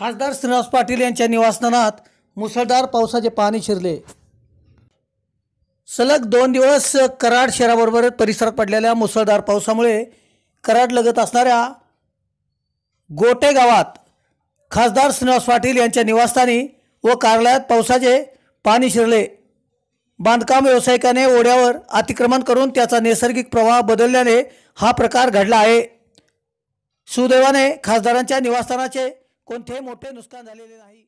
खासदार श्रीनिवास पाटील यांच्या निवासस्थानात मुसळधार पावसाचे पाणी शिरले सलग दोन दिवस कराड शहराबरोबर परिसरात पडलेल्या मुसळधार पावसामुळे कराड लगत असणाऱ्या गोटे गावात खासदार श्रीनिवास पाटील यांच्या निवासस्थानी व कार्यालयात पावसाचे पाणी शिरले बांधकाम व्यावसायिकाने ओढ्यावर अतिक्रमण करून त्याचा नैसर्गिक प्रवाह बदलल्याने हा प्रकार घडला आहे सुदैवाने खासदारांच्या निवासस्थानाचे कोणतेही मोठे नुकसान झालेले नाही